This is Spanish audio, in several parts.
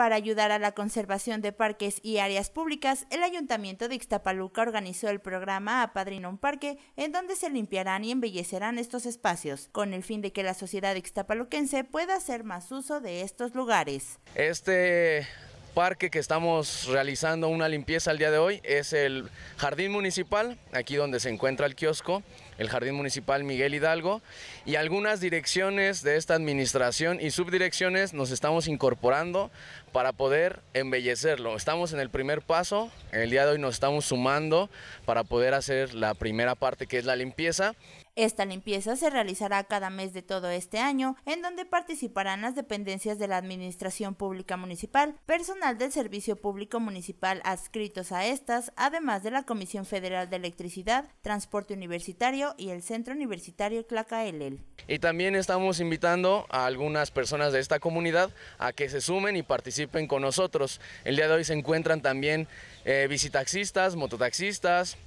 Para ayudar a la conservación de parques y áreas públicas, el Ayuntamiento de Ixtapaluca organizó el programa Apadrino un Parque, en donde se limpiarán y embellecerán estos espacios, con el fin de que la sociedad ixtapaluquense pueda hacer más uso de estos lugares. Este parque que estamos realizando una limpieza el día de hoy es el jardín municipal, aquí donde se encuentra el kiosco, el jardín municipal Miguel Hidalgo y algunas direcciones de esta administración y subdirecciones nos estamos incorporando para poder embellecerlo. Estamos en el primer paso, el día de hoy nos estamos sumando para poder hacer la primera parte que es la limpieza. Esta limpieza se realizará cada mes de todo este año, en donde participarán las dependencias de la Administración Pública Municipal, personal del Servicio Público Municipal adscritos a estas, además de la Comisión Federal de Electricidad, Transporte Universitario y el Centro Universitario Tlacaelel. Y también estamos invitando a algunas personas de esta comunidad a que se sumen y participen con nosotros. El día de hoy se encuentran también eh, visitaxistas, mototaxistas,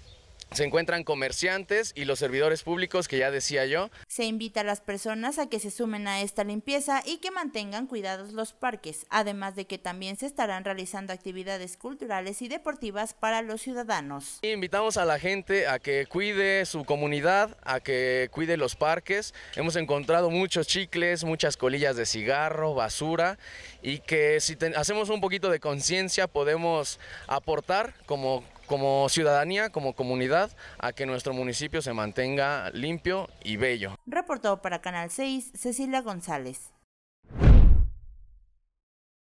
se encuentran comerciantes y los servidores públicos que ya decía yo. Se invita a las personas a que se sumen a esta limpieza y que mantengan cuidados los parques, además de que también se estarán realizando actividades culturales y deportivas para los ciudadanos. Invitamos a la gente a que cuide su comunidad, a que cuide los parques. Hemos encontrado muchos chicles, muchas colillas de cigarro, basura y que si hacemos un poquito de conciencia podemos aportar como como ciudadanía, como comunidad, a que nuestro municipio se mantenga limpio y bello. Reportó para Canal 6 Cecilia González.